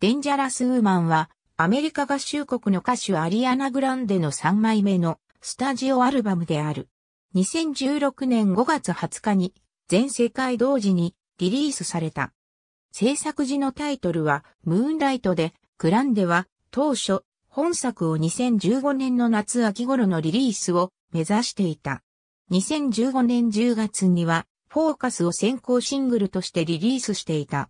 デンジャラス・ウーマンは、アメリカ合衆国の歌手アリアナ・グランデの3枚目のスタジオアルバムである。2016年5月20日に全世界同時にリリースされた。制作時のタイトルはムーンライトで、グランデは当初本作を2015年の夏秋頃のリリースを目指していた。2015年10月にはフォーカスを先行シングルとしてリリースしていた。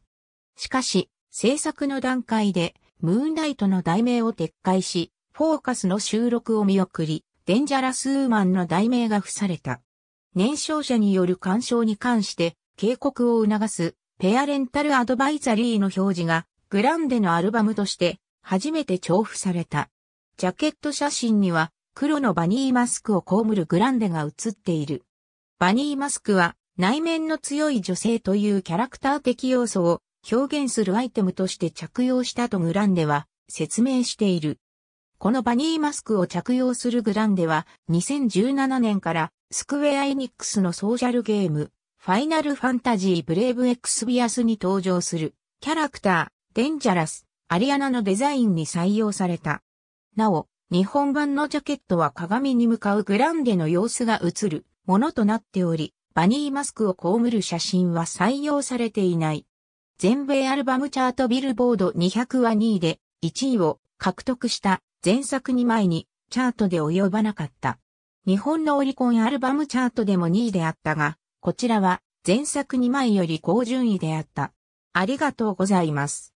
しかし、制作の段階で、ムーンライトの題名を撤回し、フォーカスの収録を見送り、デンジャラスウーマンの題名が付された。年少者による干渉に関して警告を促すペアレンタルアドバイザリーの表示がグランデのアルバムとして初めて重複された。ジャケット写真には黒のバニーマスクを被るグランデが写っている。バニーマスクは内面の強い女性というキャラクター的要素を表現するアイテムとして着用したとグランデは説明している。このバニーマスクを着用するグランデは2017年からスクウェアエニックスのソーシャルゲームファイナルファンタジーブレイブエクスビアスに登場するキャラクターデンジャラスアリアナのデザインに採用された。なお、日本版のジャケットは鏡に向かうグランデの様子が映るものとなっており、バニーマスクを被る写真は採用されていない。全米アルバムチャートビルボード200は2位で1位を獲得した前作2枚にチャートで及ばなかった。日本のオリコンアルバムチャートでも2位であったが、こちらは前作2枚より高順位であった。ありがとうございます。